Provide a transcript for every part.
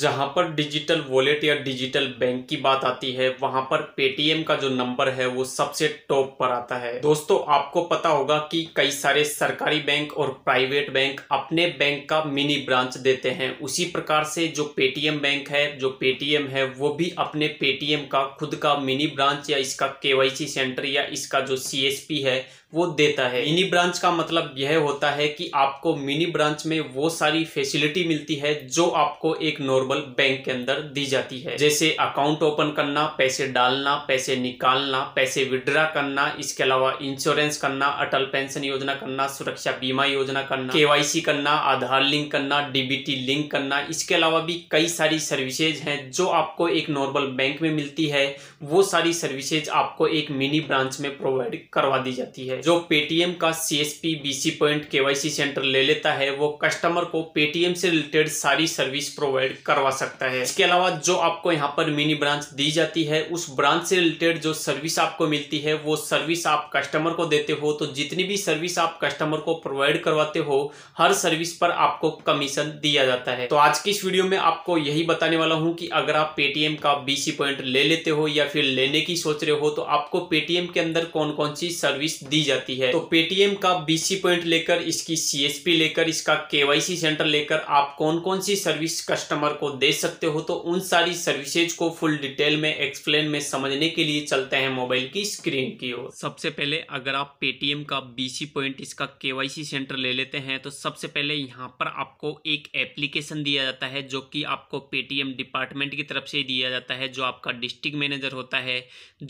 जहां पर digital wallet या डिजिटल बैंक की बात आती है वहां पर पेटीएम का जो नंबर है वो सबसे टॉप पर आता है दोस्तों आपको पता होगा कि कई सारे सरकारी बैंक और प्राइवेट बैंक अपने बैंक का मिनी ब्रांच देते हैं उसी प्रकार से जो पेटीएम बैंक है जो पेटीएम है वो भी अपने पेटीएम का खुद का मिनी ब्रांच या इसका के सेंटर या इसका जो सी है वो देता है मिनी ब्रांच का मतलब यह होता है कि आपको मिनी ब्रांच में वो सारी फैसिलिटी मिलती है जो आपको एक नॉर्मल नॉर्मल बैंक के अंदर दी जाती है जैसे अकाउंट ओपन करना पैसे डालना पैसे निकालना पैसे विड्रा करना इसके अलावा इंश्योरेंस करना अटल पेंशन योजना करना सुरक्षा बीमा योजना करना केवाईसी करना आधार लिंक करना डीबीटी लिंक करना इसके अलावा भी कई सारी सर्विसेज हैं जो आपको एक नॉर्मल बैंक में मिलती है वो सारी सर्विसेज आपको एक मिनी ब्रांच में प्रोवाइड करवा दी जाती है जो पेटीएम का C S P BC point K Y C centre ले लेता है वो कस्टमर को पेटीएम से रिलेटेड सारी सर्विस प्रोवाइड कर करवा सकता है इसके अलावा जो आपको यहाँ पर मिनी ब्रांच दी जाती है उस ब्रांच से रिलेटेड जो सर्विस आपको मिलती है वो सर्विस आप कस्टमर को देते हो तो जितनी भी सर्विस आप कस्टमर को प्रोवाइड करवाते हो हर सर्विस पर आपको कमीशन दिया जाता है तो आज की इस वीडियो में आपको यही बताने वाला हूँ कि अगर आप पेटीएम का बीसी पॉइंट ले लेते हो या फिर लेने की सोच रहे हो तो आपको पेटीएम के अंदर कौन कौन सी सर्विस दी जाती है तो पेटीएम का बीसी पॉइंट लेकर इसकी सी लेकर इसका केवाईसी सेंटर लेकर आप कौन कौन सी सर्विस कस्टमर को दे सकते हो तो उन सारी सर्विसेज को फुल डिटेल में एक्सप्लेन में समझने के लिए चलते हैं मोबाइल की स्क्रीन की ओर सबसे पहले अगर आप पेटीएम का बीसी पॉइंट इसका केवाईसी सेंटर ले लेते हैं तो सबसे पहले यहाँ पर आपको एक एप्लीकेशन दिया जाता है जो कि आपको पेटीएम डिपार्टमेंट की तरफ से दिया जाता है जो आपका डिस्ट्रिक्ट मैनेजर होता है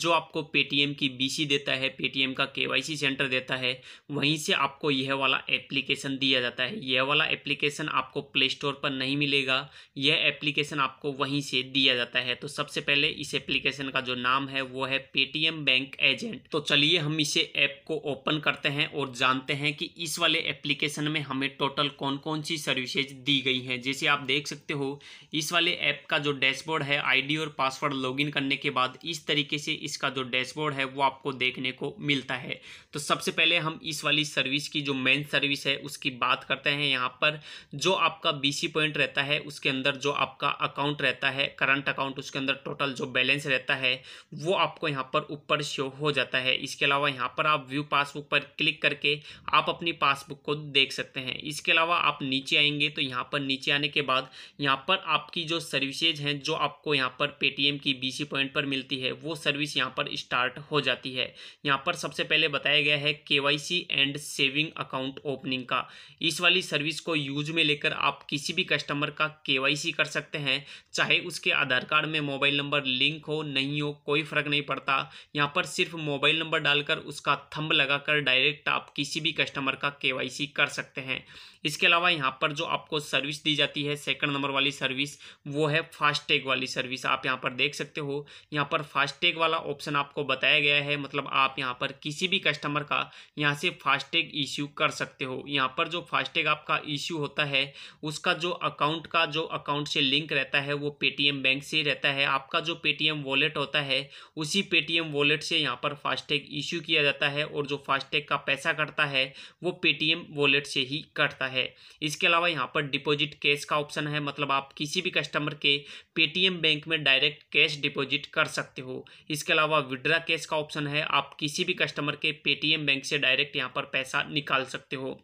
जो आपको पेटीएम की बीसी देता है पेटीएम का के सेंटर देता है वहीं से आपको यह वाला एप्लीकेशन दिया जाता है यह वाला एप्लीकेशन आपको प्ले स्टोर पर नहीं मिलेगा यह एप्लीकेशन आपको वहीं से दिया जाता है तो सबसे पहले इस एप्लीकेशन का जो नाम है वो है पेटीएम बैंक एजेंट तो चलिए हम इसे ऐप को ओपन करते हैं और जानते हैं कि इस वाले एप्लीकेशन में हमें टोटल कौन कौन सी सर्विसेज दी गई हैं जैसे आप देख सकते हो इस वाले ऐप का जो डैशबोर्ड है आईडी और पासवर्ड लॉग करने के बाद इस तरीके से इसका जो डैशबोर्ड है वो आपको देखने को मिलता है तो सबसे पहले हम इस वाली सर्विस की जो मेन सर्विस है उसकी बात करते हैं यहाँ पर जो आपका बीसी पॉइंट रहता है उसके अंदर जो आपका अकाउंट रहता है करंट अकाउंट उसके अंदर टोटल जो बैलेंस रहता है वो आपको यहाँ पर ऊपर शो हो जाता है इसके अलावा यहाँ पर आप व्यू पासबुक पर क्लिक करके आप अपनी पासबुक को देख सकते हैं इसके अलावा आप नीचे आएंगे तो यहाँ पर नीचे आने के बाद यहाँ पर आपकी जो सर्विसेज हैं जो आपको यहाँ पर पेटीएम की बी पॉइंट पर मिलती है वो सर्विस यहाँ पर स्टार्ट हो जाती है यहाँ पर सबसे पहले बताया गया है के एंड सेविंग अकाउंट ओपनिंग का इस वाली सर्विस को यूज में लेकर आप किसी भी कस्टमर का के का कर सकते हैं चाहे उसके आधार कार्ड में मोबाइल नंबर लिंक हो नहीं हो कोई फ़र्क नहीं पड़ता यहाँ पर सिर्फ मोबाइल नंबर डालकर उसका थंब लगाकर डायरेक्ट आप किसी भी कस्टमर का के कर सकते हैं इसके अलावा यहाँ पर जो आपको सर्विस दी जाती है सेकंड नंबर वाली सर्विस वो है फास्टैग वाली सर्विस आप यहाँ पर देख सकते हो यहाँ पर फास्टैग वाला ऑप्शन आपको बताया गया है मतलब आप यहाँ पर किसी भी कस्टमर का यहाँ से फास्टैग इश्यू कर सकते हो यहाँ पर जो फास्टैग आपका इश्यू होता है उसका जो अकाउंट का जो अकाउंट से लिंक रहता है वो पेटीएम बैंक से रहता है आपका जो पेटीएम वॉलेट होता है उसी पेटीएम वॉलेट से यहाँ पर फास्टैग इश्यू किया जाता है और जो फास्टैग का पैसा कटता है वो पेटीएम वॉलेट से ही कटता है इसके अलावा यहाँ पर डिपॉजिट कैश का ऑप्शन है मतलब आप किसी भी कस्टमर के पेटीएम बैंक में डायरेक्ट कैश डिपॉजिट कर सकते हो इसके अलावा विड्रा कैश का ऑप्शन है आप किसी भी कस्टमर के पेटीएम बैंक से डायरेक्ट यहाँ पर पैसा निकाल सकते हो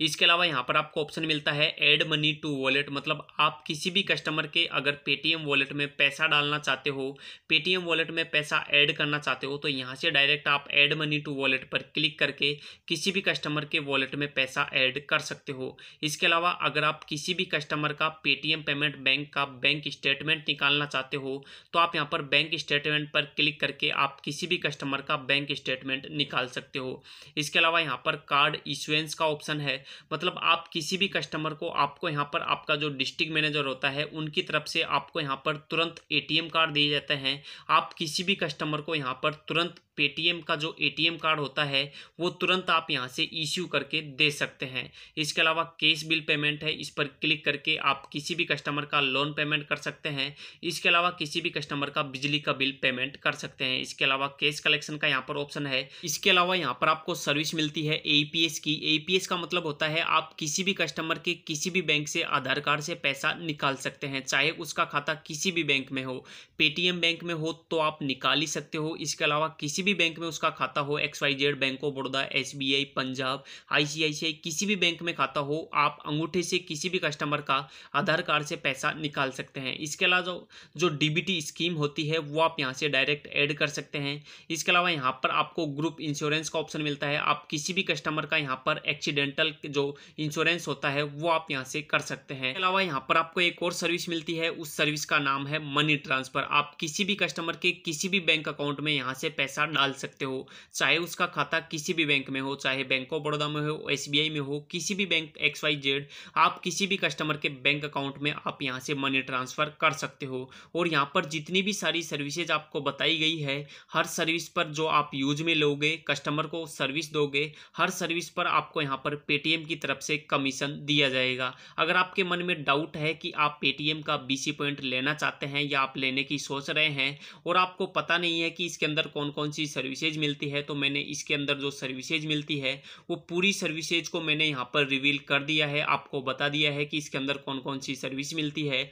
इसके अलावा यहाँ पर आपको ऑप्शन मिलता है एड मनी टू वॉलेट मतलब आप किसी भी कस्टमर के अगर पेटीएम वॉलेट में पैसा डालना चाहते हो पेटीएम वॉलेट में पैसा ऐड करना चाहते हो तो यहाँ से डायरेक्ट आप एड मनी टू वॉलेट पर क्लिक करके किसी भी कस्टमर के वॉलेट में पैसा ऐड कर सकते हो इसके अलावा अगर आप किसी भी कस्टमर का पेटीएम पेमेंट बैंक का बैंक स्टेटमेंट निकालना चाहते हो तो आप यहाँ पर बैंक स्टेटमेंट पर क्लिक करके आप किसी भी कस्टमर का बैंक स्टेटमेंट निकाल सकते हो इसके अलावा यहाँ पर कार्ड इशुएंस का ऑप्शन है है मतलब आप किसी भी कस्टमर को आपको यहाँ पर आपका जो डिस्ट्रिक्ट मैनेजर होता है उनकी तरफ से आपको यहाँ पर तुरंत ए कार्ड दिए जाते हैं आप किसी भी कस्टमर को यहाँ पर तुरंत पेटीएम का जो एटीएम कार्ड होता है वो तुरंत आप यहाँ से इश्यू करके दे सकते हैं इसके अलावा केस बिल पेमेंट है इस पर क्लिक करके आप किसी भी कस्टमर का लोन पेमेंट कर सकते हैं इसके अलावा किसी भी कस्टमर का बिजली का बिल पेमेंट कर सकते हैं इसके अलावा केस कलेक्शन का यहाँ पर ऑप्शन है इसके अलावा यहाँ पर आपको सर्विस मिलती है ए की ए का मतलब मतलब होता है आप किसी भी कस्टमर के किसी भी बैंक से आधार कार्ड से पैसा निकाल सकते हैं चाहे उसका खाता किसी भी बैंक में हो पेटीएम बैंक में हो तो आप निकाल ही सकते हो इसके अलावा किसी भी बैंक में उसका खाता हो X Y Z bank of Baroda एस पंजाब आई किसी भी बैंक में खाता हो आप अंगूठे से किसी भी कस्टमर का आधार कार्ड से पैसा निकाल सकते हैं इसके अलावा जो डी स्कीम होती है वो आप यहाँ से डायरेक्ट ऐड कर सकते हैं इसके अलावा यहाँ पर आपको ग्रुप इंश्योरेंस का ऑप्शन मिलता है आप किसी भी कस्टमर का यहाँ पर एक्सीडेंटल मेडिकल जो इंश्योरेंस होता है वो आप यहाँ से कर सकते हैं अलावा यहाँ पर आपको एक और सर्विस मिलती है उस सर्विस का नाम है मनी ट्रांसफर आप किसी भी कस्टमर के किसी भी बैंक अकाउंट में यहाँ से पैसा डाल सकते हो चाहे उसका खाता किसी भी बैंक में हो चाहे बैंक ऑफ बड़ौदा में हो एस में हो किसी भी बैंक एक्स वाई जेड आप किसी भी कस्टमर के बैंक अकाउंट में आप यहाँ से मनी ट्रांसफर कर सकते हो और यहाँ पर जितनी भी सारी सर्विसेज आपको बताई गई है हर सर्विस पर जो आप यूज में लोगे कस्टमर को सर्विस दोगे हर सर्विस पर आपको यहाँ पर पेटीएम की तरफ से कमीशन दिया जाएगा अगर आपके मन में डाउट है कि आप पेटीएम का बीसी पॉइंट लेना चाहते हैं या आप लेने की सोच रहे हैं और आपको पता नहीं है कि इसके अंदर कौन कौन सी सर्विसेज मिलती है तो मैंने इसके अंदर जो सर्विसेज मिलती है वो पूरी सर्विसेज को मैंने यहाँ पर रिवील कर दिया है आपको बता दिया है कि इसके अंदर कौन कौन सी सर्विस मिलती है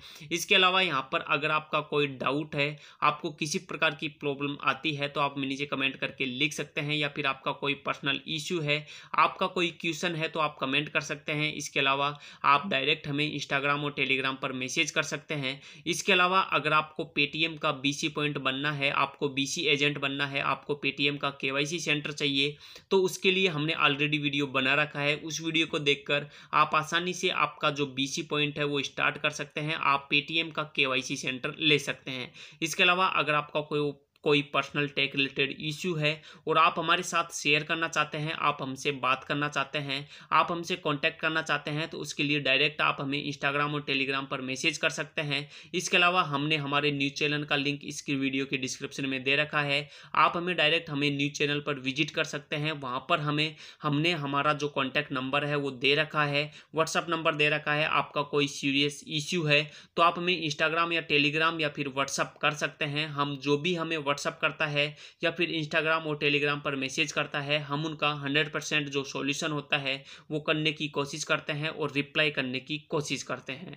इसके अलावा यहाँ पर अगर आपका कोई डाउट है आपको किसी प्रकार की प्रॉब्लम आती है तो आप नीचे कमेंट करके लिख सकते हैं या फिर आपका कोई पर्सनल इश्यू है आपका कोई क्वेश्चन है है तो आप कमेंट कर सकते हैं इसके अलावा आप डायरेक्ट हमें इंस्टाग्राम और टेलीग्राम पर मैसेज कर सकते हैं इसके अलावा अगर आपको पेटीएम का बी पॉइंट बनना है आपको बी एजेंट बनना है आपको पेटीएम का के सेंटर चाहिए तो उसके लिए हमने ऑलरेडी वीडियो बना रखा है उस वीडियो को देखकर आप आसानी से आपका जो बीसी पॉइंट है वो स्टार्ट कर सकते हैं आप पेटीएम का के सेंटर ले सकते हैं इसके अलावा अगर आपका कोई कोई पर्सनल टेक रिलेटेड इश्यू है और आप हमारे साथ शेयर करना चाहते हैं आप हमसे बात करना चाहते हैं आप हमसे कॉन्टैक्ट करना चाहते हैं तो उसके लिए डायरेक्ट आप हमें इंस्टाग्राम और टेलीग्राम पर मैसेज कर सकते हैं इसके अलावा हमने हमारे न्यूज़ चैनल का लिंक इसकी वीडियो के डिस्क्रिप्शन में दे रखा है आप हमें डायरेक्ट हमें न्यूज़ चैनल पर विजिट कर सकते हैं वहाँ पर हमें हमने हमारा जो कॉन्टैक्ट नंबर है वो दे रखा है व्हाट्सअप नंबर दे रखा है आपका कोई सीरियस इश्यू है तो आप हमें इंस्टाग्राम या टेलीग्राम या फिर व्हाट्सअप कर सकते हैं हम जो भी हमें व्हाट्सअप करता है या फिर इंस्टाग्राम और टेलीग्राम पर मैसेज करता है हम उनका हंड्रेड परसेंट जो सॉल्यूशन होता है वो करने की कोशिश करते हैं और रिप्लाई करने की कोशिश करते हैं